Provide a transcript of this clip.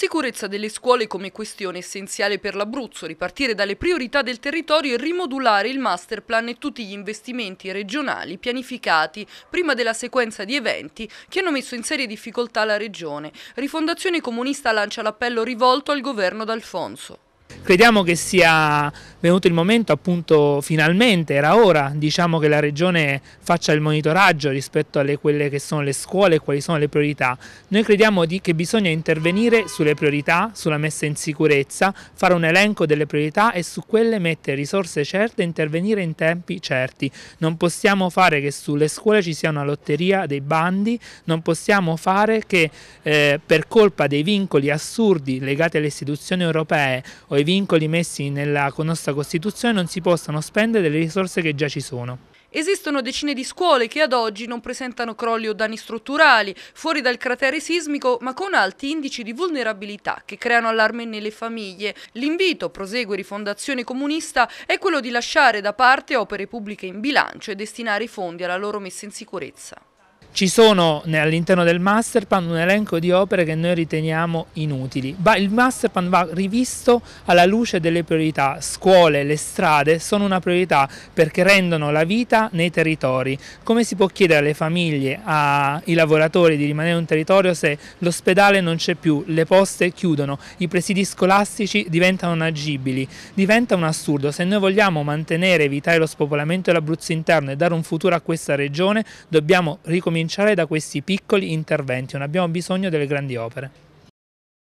Sicurezza delle scuole come questione essenziale per l'Abruzzo, ripartire dalle priorità del territorio e rimodulare il master plan e tutti gli investimenti regionali pianificati prima della sequenza di eventi che hanno messo in serie difficoltà la regione. Rifondazione Comunista lancia l'appello rivolto al governo d'Alfonso. Crediamo che sia venuto il momento appunto finalmente, era ora, diciamo che la Regione faccia il monitoraggio rispetto alle quelle che sono le scuole e quali sono le priorità. Noi crediamo di, che bisogna intervenire sulle priorità, sulla messa in sicurezza, fare un elenco delle priorità e su quelle mettere risorse certe e intervenire in tempi certi. Non possiamo fare che sulle scuole ci sia una lotteria dei bandi, non possiamo fare che eh, per colpa dei vincoli assurdi legati alle istituzioni europee o ai vincoli messi nella nostra Costituzione non si possano spendere le risorse che già ci sono. Esistono decine di scuole che ad oggi non presentano crolli o danni strutturali, fuori dal cratere sismico, ma con alti indici di vulnerabilità che creano allarme nelle famiglie. L'invito, prosegue Rifondazione Comunista, è quello di lasciare da parte opere pubbliche in bilancio e destinare i fondi alla loro messa in sicurezza. Ci sono all'interno del masterplan un elenco di opere che noi riteniamo inutili, il masterplan va rivisto alla luce delle priorità. Scuole, le strade sono una priorità perché rendono la vita nei territori. Come si può chiedere alle famiglie, ai lavoratori di rimanere in un territorio se l'ospedale non c'è più, le poste chiudono, i presidi scolastici diventano inagibili? Diventa un assurdo. Se noi vogliamo mantenere, evitare lo spopolamento dell'Abruzzo interno e dare un futuro a questa regione, dobbiamo ricominciare cominciare da questi piccoli interventi, non abbiamo bisogno delle grandi opere.